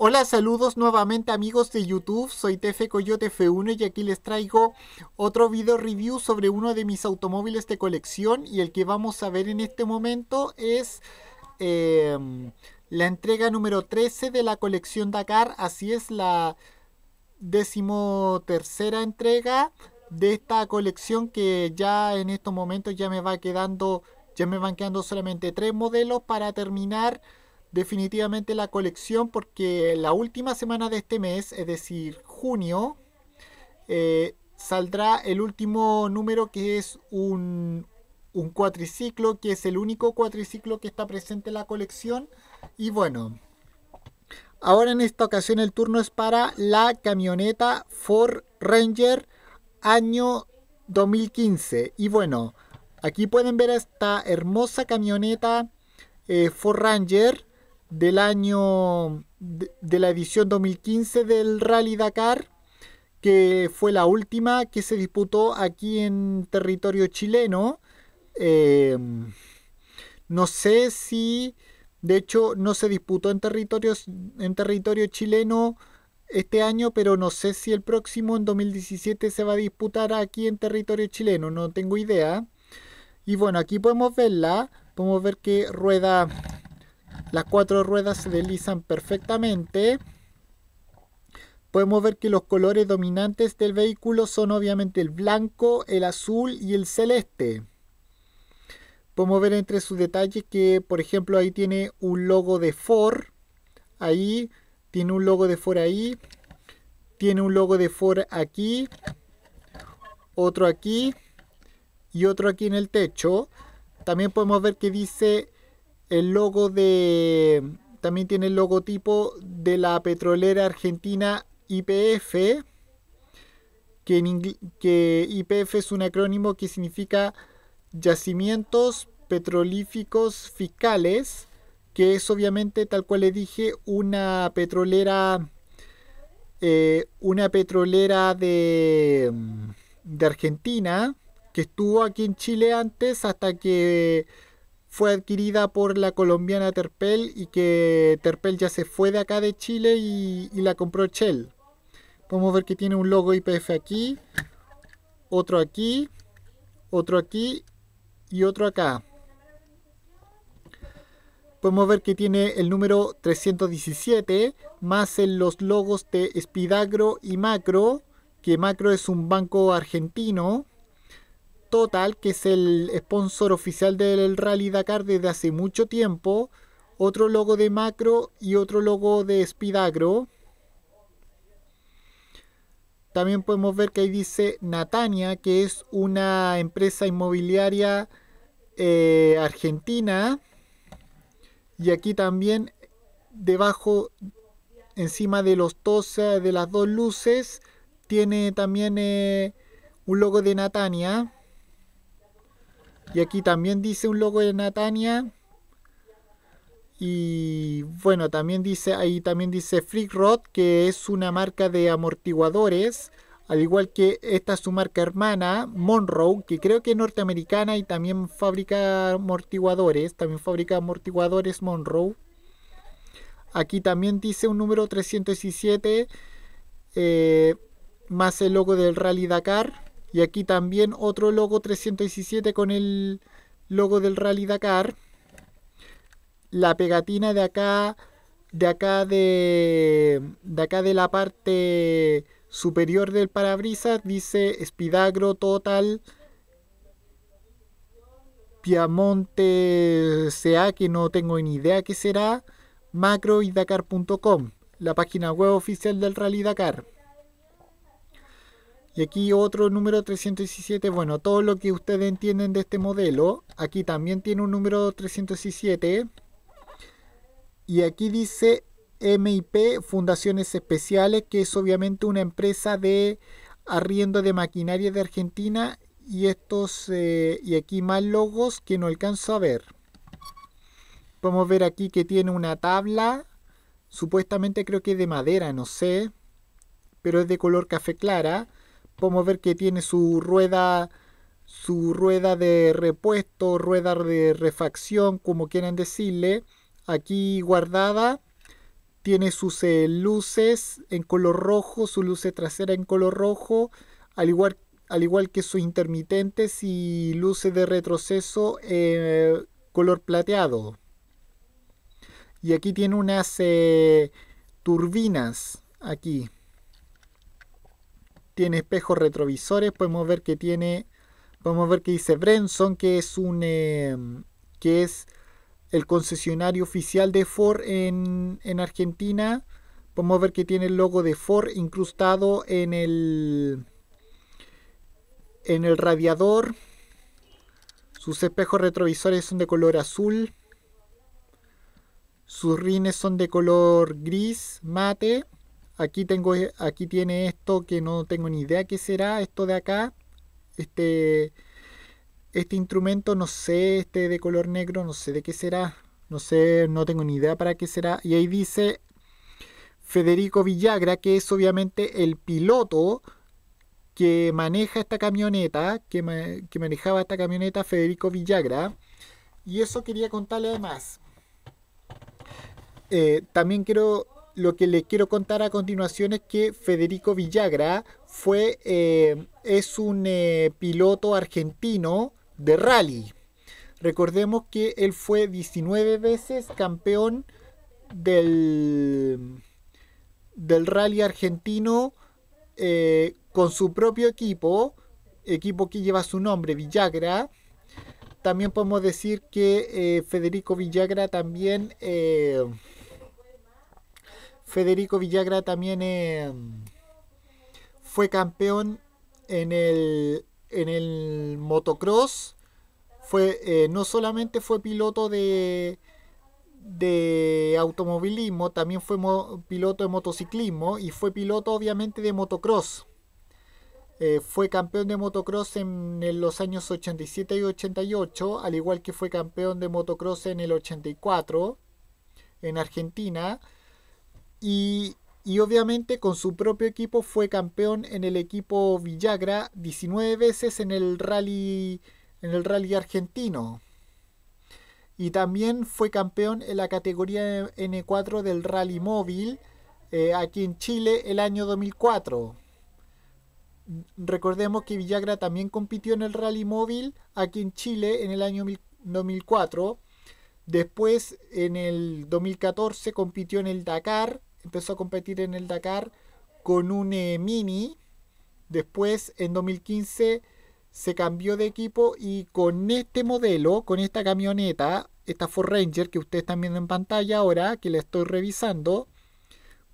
Hola, saludos nuevamente amigos de YouTube, soy Tefe Coyote F1 y aquí les traigo otro video review sobre uno de mis automóviles de colección y el que vamos a ver en este momento es em, la entrega número 13 de la colección Dakar, así es la decimotercera entrega de esta colección que ya en estos momentos ya me va quedando, ya me van quedando solamente tres modelos para terminar definitivamente la colección porque la última semana de este mes, es decir, junio, eh, saldrá el último número que es un, un cuatriciclo, que es el único cuatriciclo que está presente en la colección. Y bueno, ahora en esta ocasión el turno es para la camioneta Ford Ranger año 2015. Y bueno, aquí pueden ver esta hermosa camioneta eh, Ford Ranger del año de, la edición 2015 del Rally Dakar, que fue la última que se disputó aquí en territorio chileno. Em, no sé si, de hecho, no se disputó en, territorios, en territorio chileno este año, pero no sé si el próximo en 2017 se va a disputar aquí en territorio chileno, no tengo idea. Y bueno, aquí podemos verla, podemos ver que rueda las cuatro ruedas se deslizan perfectamente. Podemos ver que los colores dominantes del vehículo son obviamente el blanco, el azul y el celeste. Podemos ver entre sus detalles que, por ejemplo, ahí tiene un logo de Ford. Ahí tiene un logo de Ford ahí. Tiene un logo de Ford aquí. Otro aquí. Y otro aquí en el techo. También podemos ver que dice el logo de. También tiene el logotipo de la petrolera argentina IPF. Que, que IPF es un acrónimo que significa Yacimientos Petrolíficos Fiscales. Que es obviamente, tal cual le dije, una petrolera. Eh, una petrolera de, de Argentina que estuvo aquí en Chile antes hasta que fue adquirida por la colombiana Terpel y que Terpel ya se fue de acá de Chile y, la compró Shell. Podemos ver que tiene un logo IPF aquí, otro aquí, otro aquí y otro acá. Podemos ver que tiene el número 317 más en los logos de Spidagro y Macro, que Macro es un banco argentino. Total, que es el sponsor oficial del Rally Dakar desde hace mucho tiempo. Otro logo de Macro y otro logo de Spidagro. También podemos ver que ahí dice Natania, que es una empresa inmobiliaria eh, argentina. Y aquí también debajo, encima de los dos, eh, de las dos luces, tiene también eh, un logo de Natania. Y aquí también dice un logo de Natania. Y bueno, también dice ahí también dice Freak Rod, que es una marca de amortiguadores, al igual que esta es su marca hermana, Monroe, que creo que es norteamericana y también fabrica amortiguadores, también fabrica amortiguadores Monroe. Aquí también dice un número 317 eh, más el logo del Rally Dakar. Y aquí también otro logo 317 con el logo del Rally Dakar. La pegatina de acá, de acá de, acá de la parte superior del parabrisas dice Spidagro Total Piamonte CA, que no tengo ni idea qué será, macro la página web oficial del Rally Dakar. Y aquí otro número 317, bueno, todo lo que ustedes entienden de este modelo, aquí también tiene un número 317. Y aquí dice MIP, Fundaciones Especiales, que es obviamente una empresa de arriendo de maquinaria de Argentina. Y estos, eh, y aquí más logos que no alcanzo a ver. Podemos ver aquí que tiene una tabla, supuestamente creo que es de madera, no sé, pero es de color café clara podemos ver que tiene su rueda su rueda de repuesto, rueda de refacción, como quieran decirle, aquí guardada. Tiene sus eh, luces en color rojo, su luce trasera en color rojo, al igual, al igual que sus intermitentes y luces de retroceso en eh, color plateado. Y aquí tiene unas eh, turbinas, aquí tiene espejos retrovisores, podemos ver que tiene, ver dice Brenson, que es un, eh, que es el concesionario oficial de Ford en, en, Argentina. Podemos ver que tiene el logo de Ford incrustado en el, en el radiador. Sus espejos retrovisores son de color azul. Sus rines son de color gris mate aquí tengo eh, aquí tiene esto que no tengo ni idea qué será esto de acá este este instrumento no sé este de color negro no sé de qué será no sé no tengo ni idea para qué será y ahí dice Federico Villagra que es obviamente el piloto que maneja esta camioneta que, manejaba esta camioneta Federico Villagra y eso quería contarle además eh, también quiero lo que les quiero contar a continuación es que Federico Villagra fue, eh, es un eh, piloto argentino de rally. Recordemos que él fue 19 veces campeón del, del rally argentino eh, con su propio equipo, equipo que lleva su nombre, Villagra. También podemos decir que Federico Villagra también Federico Villagra también eh, fue campeón en el, motocross. Fue, eh, no solamente fue piloto de, de automovilismo, también fue piloto de motociclismo y fue piloto obviamente de motocross. Eh, fue campeón de motocross en, en, los años 87 y 88, al igual que fue campeón de motocross en el 84 en Argentina. Y, obviamente con su propio equipo fue campeón en el equipo Villagra 19 veces en el rally, en el rally argentino. Y también fue campeón en la categoría N4 del rally móvil eh, aquí en Chile el año 2004. Recordemos que Villagra también compitió en el rally móvil aquí en Chile en el año 2004. Después en el 2014 compitió en el Dakar empezó a competir en el Dakar con un eh, Mini. Después, en 2015, se cambió de equipo y con este modelo, con esta camioneta, esta Ford Ranger que ustedes están viendo en pantalla ahora, que la estoy revisando,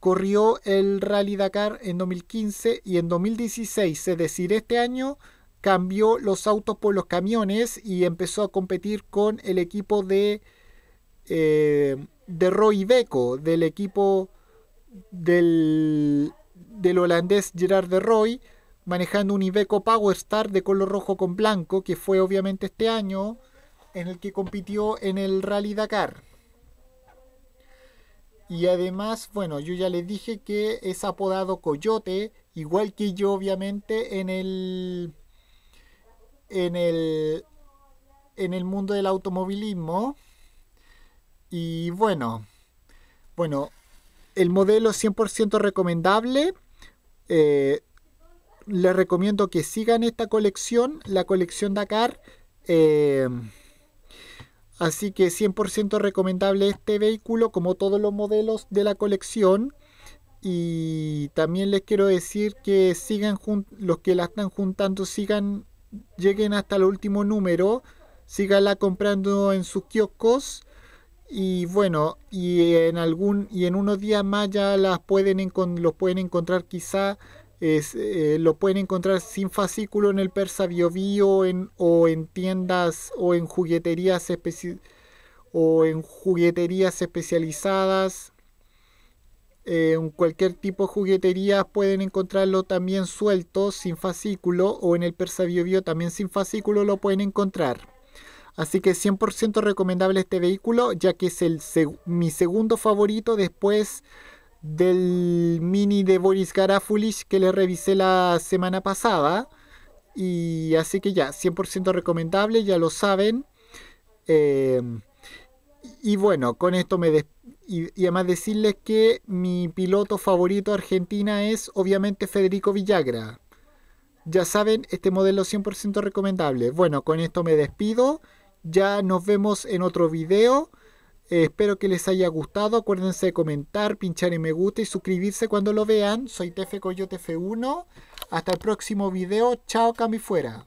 corrió el Rally Dakar en 2015 y en 2016, es decir, este año cambió los autos por los camiones y empezó a competir con el equipo de, eh, de Roy Beco, del equipo del, del holandés Gerard de Roy, manejando un Iveco Power Star de color rojo con blanco, que fue obviamente este año en el que compitió en el Rally Dakar. Y además, bueno, yo ya les dije que es apodado Coyote, igual que yo obviamente en el en el en el mundo del automovilismo. Y bueno, bueno, el modelo 100% recomendable. Eh, les recomiendo que sigan esta colección, la colección Dakar. Eh, así que 100% recomendable este vehículo, como todos los modelos de la colección. Y también les quiero decir que sigan los que la están juntando, sigan, lleguen hasta el último número, la comprando en sus kioscos y bueno, y en algún y en unos días más ya las pueden los pueden encontrar quizá es, eh, lo pueden encontrar sin fascículo en el Persa Bio, en, o en tiendas o en jugueterías o en jugueterías especializadas eh, en cualquier tipo de juguetería pueden encontrarlo también suelto sin fascículo o en el Persa también sin fascículo lo pueden encontrar Así que 100% recomendable este vehículo, ya que es el mi segundo favorito después del Mini de Boris Garafulis que le revisé la semana pasada. Y así que ya, 100% recomendable, ya lo saben. Em, y bueno, con esto me despido. Y, además decirles que mi piloto favorito argentina es obviamente Federico Villagra. Ya saben, este modelo 100% recomendable. Bueno, con esto me despido. Ya nos vemos en otro video. Eh, espero que les haya gustado. Acuérdense de comentar, pinchar en me gusta y suscribirse cuando lo vean. Soy TF Coyote F1. Hasta el próximo video. Chao, Cami Fuera.